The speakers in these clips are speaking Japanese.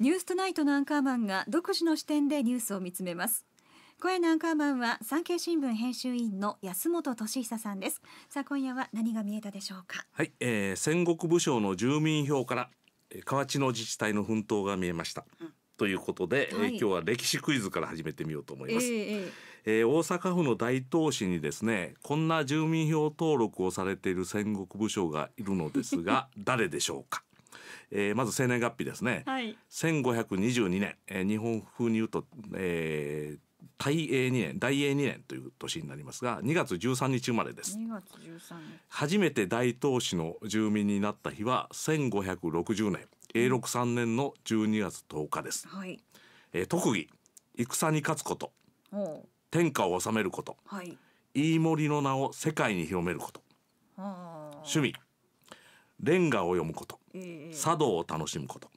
ニューストナイトのアンカーマンが独自の視点でニュースを見つめます。声のアンカーマンは産経新聞編集員の安本俊久さんです。さあ今夜は何が見えたでしょうか。はい、えー、戦国武将の住民票からえ河内の自治体の奮闘が見えました。うん、ということで、はい、えー、今日は歴史クイズから始めてみようと思います。えー、えー、大阪府の大東市にですねこんな住民票登録をされている戦国武将がいるのですが 誰でしょうかえー、まず生年月日ですね、はい、1522年、えー、日本風に言うと、えー、大英2年大英2年という年になりますが2月13日生まれです月初めて大東市の住民になった日は1560年永禄3年の12月10日です、はい、えー、特技戦に勝つこと天下を治めること、はい、飯盛の名を世界に広めること趣味レンガを読むこと、茶道を楽しむこと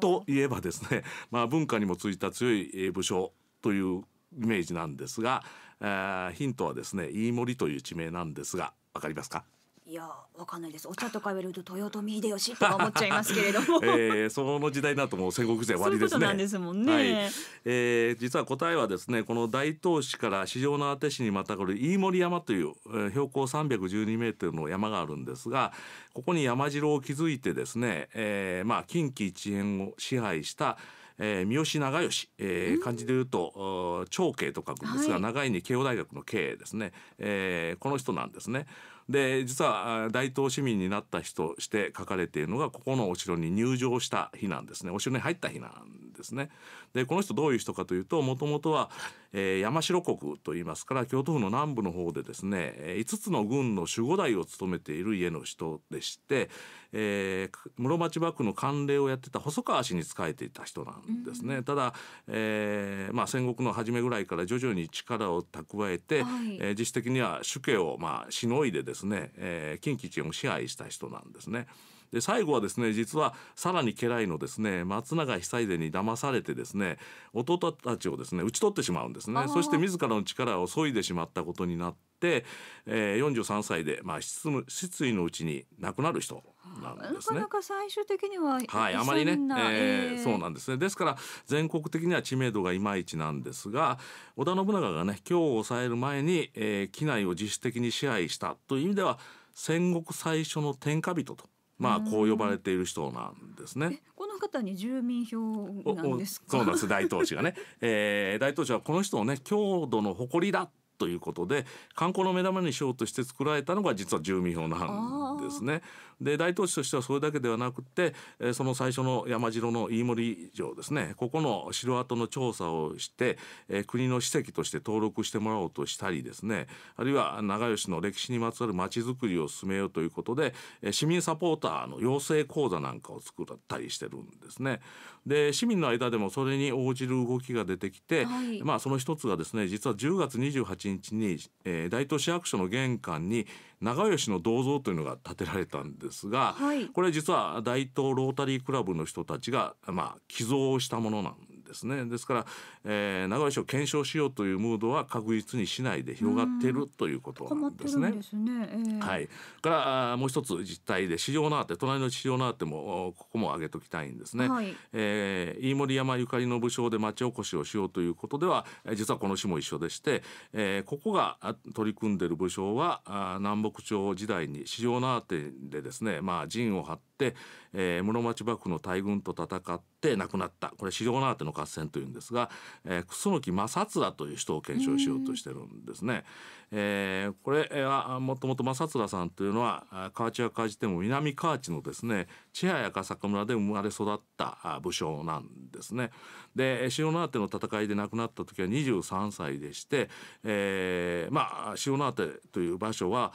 といえばですね、まあ、文化にも通じた強い武将というイメージなんですが、えー、ヒントはですね飯森という地名なんですが分かりますかいやわかんないですお茶とか言われると豊臣秀吉とか思っちゃいますけれども、えー、その時代だともう戦国時代終わりですね。そうなんですもんね、はい、えー、実は答えはですねこの大東市から市場のあ市にまたがる飯盛山という、標高312メートルの山があるんですがここに山城を築いてですね、えー、まあ近畿一円を支配したえー、三好長慶、えー、漢字で言うと長慶と書くんですが、はい、長いに慶応大学の慶ですね、えー、この人なんですね。で実は大東市民になった日として書かれているのがここのお城に入城した日なんですねお城に入った日なんですね。でこの人どういう人かというともともとは、えー、山城国といいますから京都府の南部の方でですね5つの軍の守護代を務めている家の人でして、えー、室町幕府の慣例をやってた細川氏に仕えていた人なんですね。うん、ただ、えーまあ、戦国の初めぐらいから徐々に力を蓄えて、はい、えー、実質的には主家をまあしのいでですねですね、えー、近畿地方を支配した人なんですね。で最後はですね実はさらに家来のですね松永久秀に騙されてですね弟たちをですね討ち取ってしまうんですねそして自らの力を削いでしまったことになって、えー、43歳で、まあ、失意のうちに亡くなる人なんですね。なかなか最終的には、はい、あまりね、えー、えー、そうなんですね。ですから全国的には知名度がいまいちなんですが、織田信長がね、京を抑える前に、えー、機内を自主的に支配したという意味では戦国最初の天下人とまあこう呼ばれている人なんですね。この方に住民票そうなんです大統領がね、えー、大統領はこの人をね強度の誇りだということで観光の目玉にしようとして作られたのが実は住民票なんですね。で大都市としてはそれだけではなくてその最初の山城の飯森城ですねここの城跡の調査をして国の史跡として登録してもらおうとしたりですねあるいは長吉の歴史にまつわるまちづくりを進めようということで市民サポーターの養成講座なんかを作ったりしてるんですね。で市民の間でもそれに応じる動きが出てきて、はい、まあその一つがですね実は10月28日日に、えー、大東市役所の玄関に長吉の銅像というのが建てられたんですが、はい、これ実は大東ロータリークラブの人たちが、まあ、寄贈したものなんですねですから、えー、名古屋市を検証しようというムードは確実に市内で広がっているということなんですね。すねえー、はい、からもう一つ実態で市場って隣の市場ってもここも挙げときたいんですね、はい、えー、飯森山ゆかりの武将で町おこしをしようということでは実はこの市も一緒でして、えー、ここが取り組んでいる武将は南北朝時代に市場ってでですね、まあ、陣を張って、えー、室町幕府の大軍と戦ってって亡くなったこれ四条縄手の合戦というんですが、えー、楠木正綱という人を検証しようとしてるんですね。えー、これはもともと正綱さんというのは河内は河内でも南河内のですね千早や笠坂村で生まれ育った武将なんですね。で塩縄手の戦いで亡くなった時は23歳でして、えー、まあ塩縄手という場所は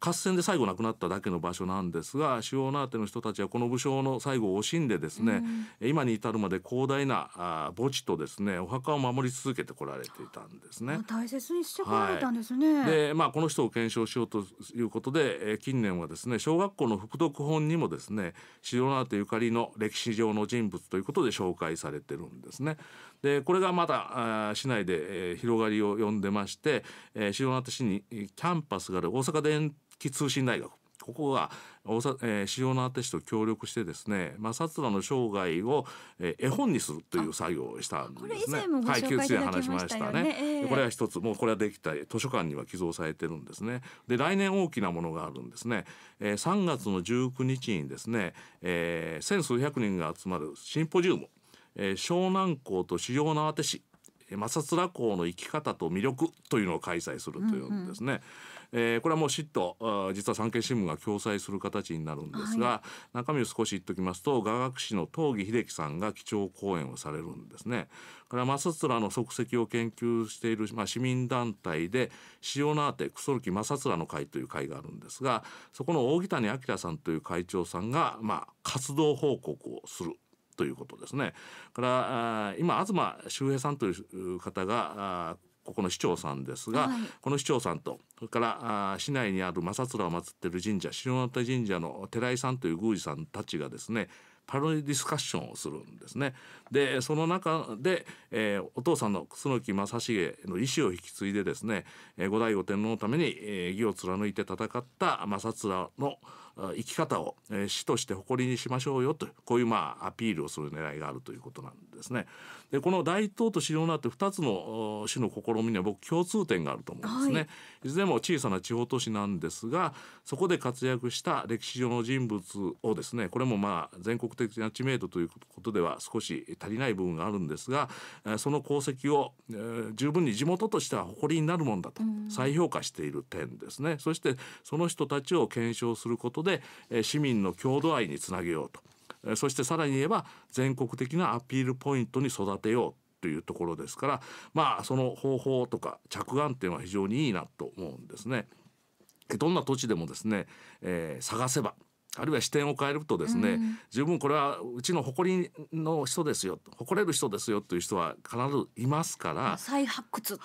合戦で最後亡くなっただけの場所なんですが主要なあての人たちはこの武将の最後を惜しんでですね、うん、今に至るまで広大な墓地とですねお墓を守り続けてこられていたんですね。大切にしてこられたんですね。はい、でまあこの人を検証しようということで、えー、近年はですね小学校の副読本にもですね主要なあてゆかりの歴史上の人物ということで紹介されてるんですね。でこれがまた市内で、えー、広がりを呼んでまして、えー、主要なあて市にキャンパスがある大阪伝統木通信大学ここが大さ、えー、主要のアーティストと協力してですね、まあ、薩の生涯を、えー、絵本にするという作業をしたんですね。はい、九州で話しましたね、えー、これは一つ、もうこれはできた図書館には寄贈されてるんですね。で、来年大きなものがあるんですね。えー、3月の19日にですね、えー、千数百人が集まるシンポジウム、えー、湘南港と主要なアーティス摩擦羅港の生き方と魅力というのを開催するというんですね。うんうんえー、これはもう嫉妬実は産経新聞が共催する形になるんですが、はい、中身を少し言っときますと雅楽師の東義秀樹さんが基調講演をされるんですね。これはマスツラの足跡を研究している、まあ、市民団体で塩縄手テクソルキマサツラの会という会があるんですがそこの大木谷明さんという会長さんが、まあ、活動報告をするということですね。から今東周平さんという方がここの市長さんですが、はい、この市長さんとそれからあ市内にある正面を祀ってる神社篠田神社の寺井さんという宮司さんたちがですねパロディディスカッションをするんですね。でその中で、えー、お父さんの楠木正成の意思を引き継いでですね、えー、後醍醐天皇のために、えー、義を貫いて戦った正面の生き方を、えー、死として誇りにしましょうよとこういうまあアピールをする狙いがあるということなんですね。でこの大東と白女という2つの市の試みには僕共通点があると思うんですね、はい、いずれも小さな地方都市なんですがそこで活躍した歴史上の人物をですねこれもまあ全国的な知名度ということでは少し足りない部分があるんですがその功績を、え十分に地元としては誇りになるもんだと再評価している点ですね。そしてその人たちを検証することで、え市民の郷土愛につなげようと、えそしてさらに言えば全国的なアピールポイントに育てようというところですからまあその方法とか着眼点いうのは非常にいいなと思うんですね。どんな土地でもですね、えー、探せばあるいは視点を変えるとですね、うん、十分これはうちの誇りの人ですよ誇れる人ですよという人は必ずいますから再発掘、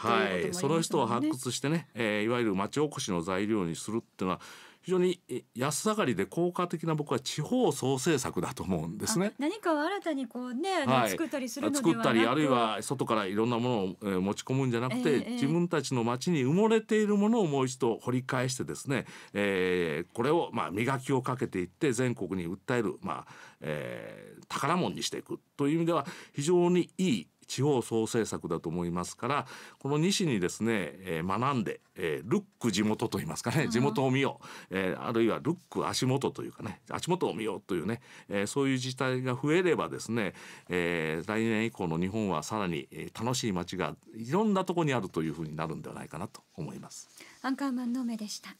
その人を発掘してね、えー、いわゆる町おこしの材料にするっていうのは非常に安がりで効果的な僕は地方創生策だと思うんですね。何かを新たにこうね、はい、作ったりする作ったりあるいは外からいろんなものを持ち込むんじゃなくて、えー、自分たちの町に埋もれているものをもう一度掘り返してですね、えー、これをまあ磨きをかけていって全国に訴えるまあ、えー、宝物にしていくという意味では非常にいい地方創生策だと思いますからこの西にですね、えー、学んで、えー、ルック地元といいますかね地元を見よう、えー、あるいはルック足元というかね足元を見ようというね、えー、そういう自治体が増えればですね、えー、来年以降の日本はさらに楽しい街がいろんなところにあるというふうになるんではないかなと思います。アンカーマンの目でした